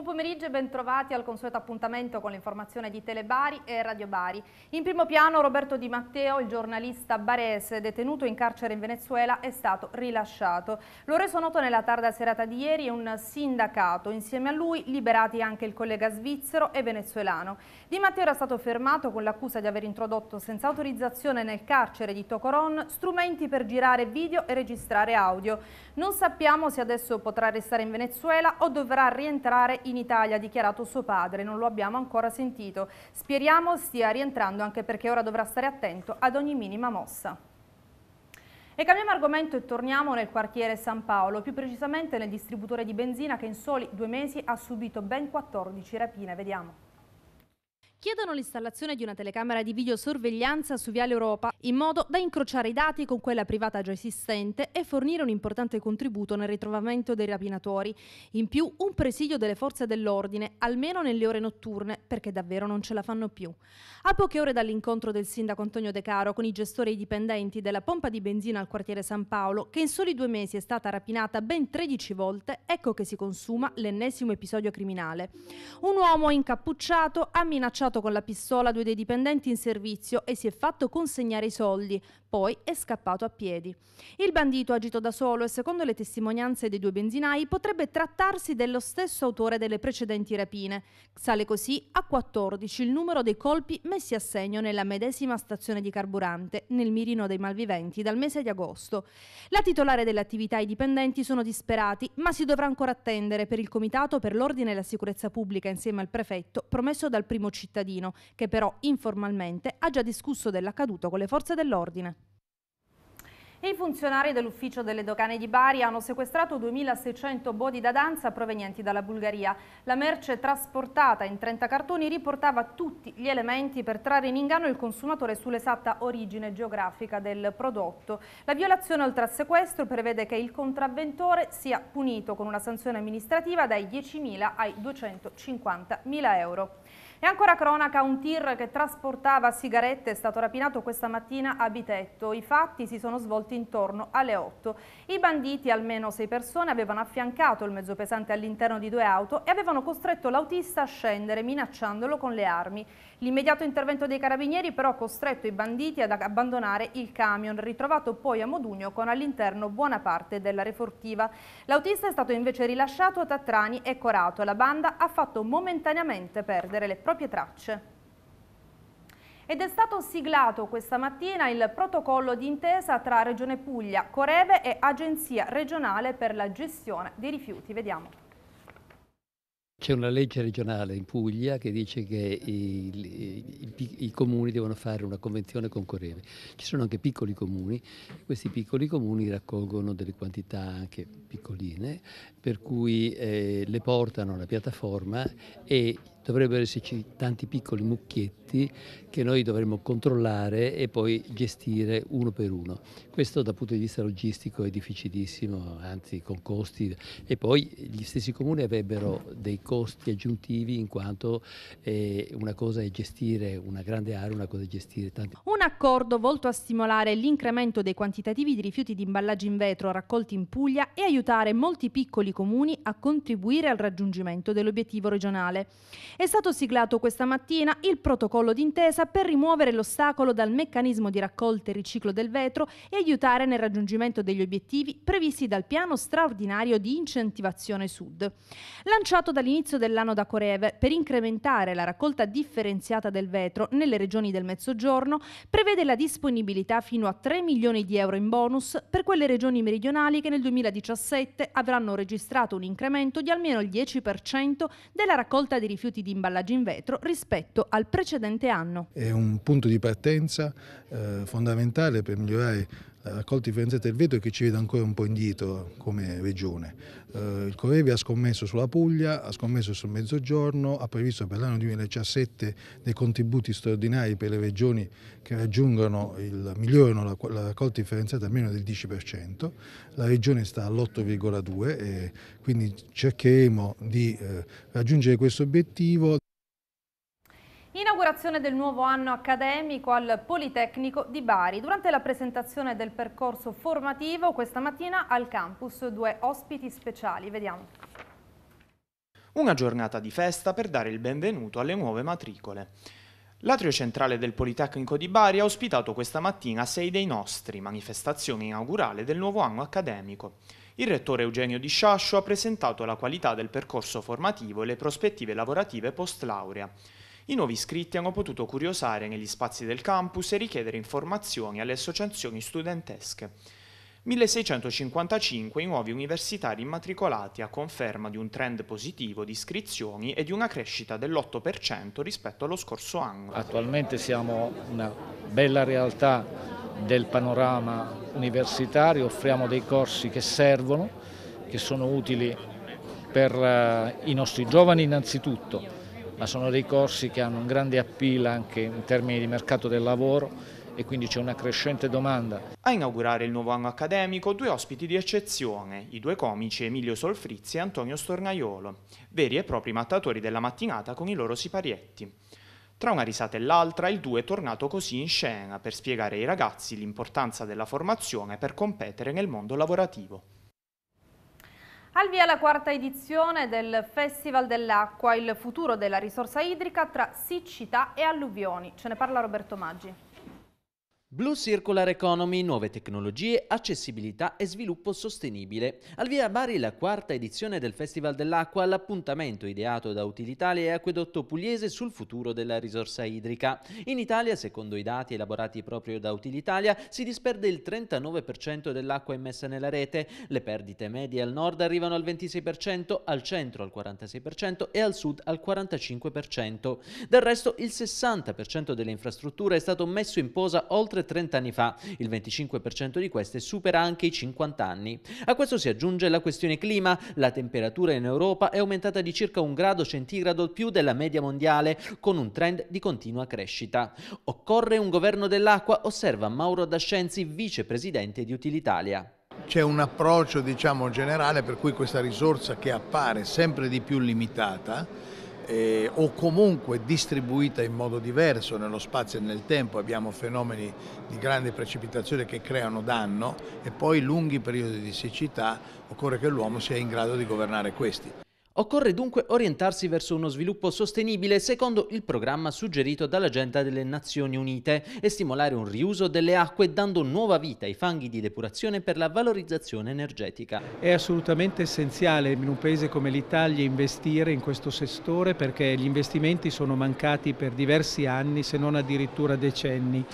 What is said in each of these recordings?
Buon pomeriggio e bentrovati al consueto appuntamento con l'informazione di Telebari e Radio Bari. In primo piano Roberto Di Matteo, il giornalista barese detenuto in carcere in Venezuela, è stato rilasciato. L'ho reso noto nella tarda serata di ieri e un sindacato. Insieme a lui liberati anche il collega svizzero e venezuelano. Di Matteo era stato fermato con l'accusa di aver introdotto senza autorizzazione nel carcere di Tocoron strumenti per girare video e registrare audio. Non sappiamo se adesso potrà restare in Venezuela o dovrà rientrare in in Italia, ha dichiarato suo padre, non lo abbiamo ancora sentito. Speriamo stia rientrando anche perché ora dovrà stare attento ad ogni minima mossa. E cambiamo argomento e torniamo nel quartiere San Paolo, più precisamente nel distributore di benzina che in soli due mesi ha subito ben 14 rapine. Vediamo chiedono l'installazione di una telecamera di videosorveglianza su Viale Europa in modo da incrociare i dati con quella privata già esistente e fornire un importante contributo nel ritrovamento dei rapinatori. In più un presidio delle forze dell'ordine, almeno nelle ore notturne, perché davvero non ce la fanno più. A poche ore dall'incontro del sindaco Antonio De Caro con i gestori e i dipendenti della pompa di benzina al quartiere San Paolo, che in soli due mesi è stata rapinata ben 13 volte, ecco che si consuma l'ennesimo episodio criminale. Un uomo incappucciato ha minacciato minacciato con la pistola due dei dipendenti in servizio e si è fatto consegnare i soldi, poi è scappato a piedi. Il bandito agito da solo e secondo le testimonianze dei due benzinai potrebbe trattarsi dello stesso autore delle precedenti rapine. Sale così a 14 il numero dei colpi messi a segno nella medesima stazione di carburante, nel mirino dei malviventi, dal mese di agosto. La titolare dell'attività e i dipendenti sono disperati, ma si dovrà ancora attendere per il Comitato per l'Ordine e la Sicurezza Pubblica insieme al prefetto, promesso dal primo cittadino cittadino, che però informalmente ha già discusso dell'accaduto con le forze dell'ordine. I funzionari dell'ufficio delle dogane di Bari hanno sequestrato 2.600 bodi da danza provenienti dalla Bulgaria. La merce trasportata in 30 cartoni riportava tutti gli elementi per trarre in inganno il consumatore sull'esatta origine geografica del prodotto. La violazione oltre al sequestro prevede che il contravventore sia punito con una sanzione amministrativa dai 10.000 ai 250.000 euro. E ancora cronaca, un tir che trasportava sigarette è stato rapinato questa mattina a Bitetto. I fatti si sono svolti intorno alle 8. I banditi, almeno 6 persone, avevano affiancato il mezzo pesante all'interno di due auto e avevano costretto l'autista a scendere minacciandolo con le armi. L'immediato intervento dei carabinieri però ha costretto i banditi ad abbandonare il camion, ritrovato poi a Modugno con all'interno buona parte della refortiva. L'autista è stato invece rilasciato a Tatrani e Corato. La banda ha fatto momentaneamente perdere le proprie tracce. Ed è stato siglato questa mattina il protocollo d'intesa tra Regione Puglia, Coreve e Agenzia regionale per la gestione dei rifiuti. Vediamo. C'è una legge regionale in Puglia che dice che i, i, i, comuni devono fare una convenzione con Coreve. Ci sono anche piccoli comuni, questi piccoli comuni raccolgono delle quantità anche piccoline, per cui eh, le portano alla piattaforma e dovrebbero esserci tanti piccoli mucchietti che noi dovremmo controllare e poi gestire uno per uno. Questo dal punto di vista logistico è difficilissimo, anzi con costi e poi gli stessi comuni avrebbero dei costi aggiuntivi in quanto eh, una cosa è gestire una grande area, una cosa è gestire tanti. Un accordo volto a stimolare l'incremento dei quantitativi di rifiuti di imballaggi in vetro raccolti in Puglia e aiutare molti piccoli comuni a contribuire al raggiungimento dell'obiettivo regionale è stato siglato questa mattina il protocollo d'intesa per rimuovere l'ostacolo dal meccanismo di raccolta e riciclo del vetro e aiutare nel raggiungimento degli obiettivi previsti dal piano straordinario di incentivazione sud, lanciato dall'inizio dell'anno da Coreve per incrementare la raccolta differenziata del vetro nelle regioni del Mezzogiorno, prevede la disponibilità fino a 3 milioni di euro in bonus per quelle regioni meridionali che nel 2017 avranno registrato un incremento di almeno il 10% della raccolta di rifiuti rifiuti di imballaggi in vetro rispetto al precedente anno. È un punto di partenza eh, fondamentale per migliorare raccolta eh, differenziata del vetro che ci vede ancora un po' indietro come regione. Eh, il Corevi ha scommesso sulla Puglia, ha scommesso sul Mezzogiorno, ha previsto per l'anno 2017 dei contributi straordinari per le regioni che raggiungono il, migliorano la, la raccolta differenziata almeno del 10%, la regione sta all'8,2 e quindi cercheremo di eh, raggiungere questo obiettivo. Inaugurazione del nuovo anno accademico al Politecnico di Bari. Durante la presentazione del percorso formativo questa mattina al campus due ospiti speciali. Vediamo. Una giornata di festa per dare il benvenuto alle nuove matricole. L'atrio centrale del Politecnico di Bari ha ospitato questa mattina Sei dei Nostri, manifestazione inaugurale del nuovo anno accademico. Il rettore Eugenio Di Sciascio ha presentato la qualità del percorso formativo e le prospettive lavorative post laurea. I nuovi iscritti hanno potuto curiosare negli spazi del campus e richiedere informazioni alle associazioni studentesche. 1655 i nuovi universitari immatricolati a conferma di un trend positivo di iscrizioni e di una crescita dell'8% rispetto allo scorso anno. Attualmente siamo una bella realtà del panorama universitario, offriamo dei corsi che servono, che sono utili per eh, i nostri giovani innanzitutto, ma sono dei corsi che hanno un grande appeal anche in termini di mercato del lavoro e quindi c'è una crescente domanda. A inaugurare il nuovo anno accademico due ospiti di eccezione, i due comici Emilio Solfrizzi e Antonio Stornaiolo, veri e propri mattatori della mattinata con i loro siparietti. Tra una risata e l'altra il due è tornato così in scena per spiegare ai ragazzi l'importanza della formazione per competere nel mondo lavorativo. Al via la quarta edizione del Festival dell'Acqua, il futuro della risorsa idrica tra siccità e alluvioni. Ce ne parla Roberto Maggi. Blue Circular Economy, nuove tecnologie, accessibilità e sviluppo sostenibile. Al via Bari la quarta edizione del Festival dell'Acqua, l'appuntamento ideato da Utilitalia e Acquedotto Pugliese sul futuro della risorsa idrica. In Italia, secondo i dati elaborati proprio da Utilitalia, si disperde il 39% dell'acqua immessa nella rete. Le perdite medie al nord arrivano al 26%, al centro al 46% e al sud al 45%. Del resto il 60% delle infrastrutture è stato messo in posa oltre oltre 30 anni fa. Il 25% di queste supera anche i 50 anni. A questo si aggiunge la questione clima. La temperatura in Europa è aumentata di circa un grado centigrado più della media mondiale, con un trend di continua crescita. Occorre un governo dell'acqua, osserva Mauro Dascenzi, vicepresidente di Utilitalia. C'è un approccio diciamo, generale per cui questa risorsa che appare sempre di più limitata eh, o comunque distribuita in modo diverso nello spazio e nel tempo, abbiamo fenomeni di grande precipitazione che creano danno e poi lunghi periodi di siccità, occorre che l'uomo sia in grado di governare questi. Occorre dunque orientarsi verso uno sviluppo sostenibile secondo il programma suggerito dall'agenda delle Nazioni Unite e stimolare un riuso delle acque dando nuova vita ai fanghi di depurazione per la valorizzazione energetica. È assolutamente essenziale in un paese come l'Italia investire in questo settore perché gli investimenti sono mancati per diversi anni se non addirittura decenni.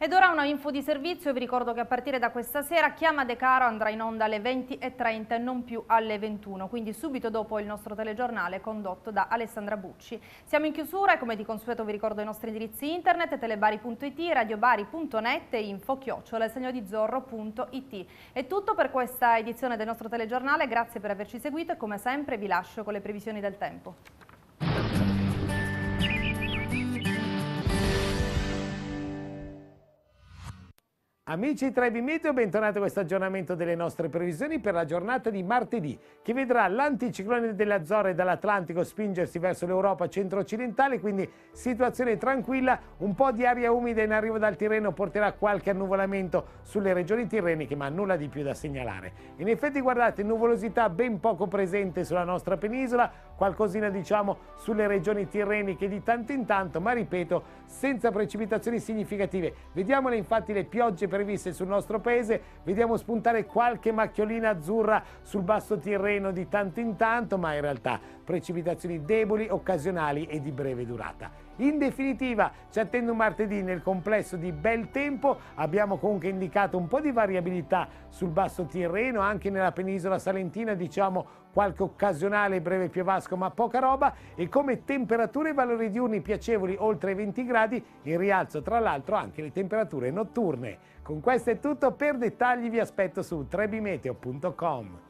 Ed ora una info di servizio, vi ricordo che a partire da questa sera Chiama De Caro andrà in onda alle 20.30 e non più alle 21, quindi subito dopo il nostro telegiornale condotto da Alessandra Bucci. Siamo in chiusura e come di consueto vi ricordo i nostri indirizzi internet, telebari.it, radiobari.net e info-segnodizorro.it. chiocciola, È tutto per questa edizione del nostro telegiornale, grazie per averci seguito e come sempre vi lascio con le previsioni del tempo. Amici Trevi Meteo, bentornati a questo aggiornamento delle nostre previsioni per la giornata di martedì, che vedrà l'anticiclone delle Azzorre dall'Atlantico spingersi verso l'Europa centro-occidentale, quindi situazione tranquilla, un po' di aria umida in arrivo dal Tirreno porterà qualche annuvolamento sulle regioni tirreniche, ma nulla di più da segnalare. In effetti, guardate, nuvolosità ben poco presente sulla nostra penisola, qualcosina diciamo sulle regioni tirreniche di tanto in tanto, ma ripeto, senza precipitazioni significative. Vediamole infatti le piogge per previste sul nostro paese, vediamo spuntare qualche macchiolina azzurra sul basso Tirreno di tanto in tanto, ma in realtà precipitazioni deboli, occasionali e di breve durata. In definitiva ci attende un martedì nel complesso di bel tempo, abbiamo comunque indicato un po' di variabilità sul basso Tirreno, anche nella penisola salentina diciamo qualche occasionale breve piovasco ma poca roba e come temperature e valori diurni piacevoli oltre i 20 gradi in rialzo tra l'altro anche le temperature notturne. Con questo è tutto, per dettagli vi aspetto su trebimeteo.com.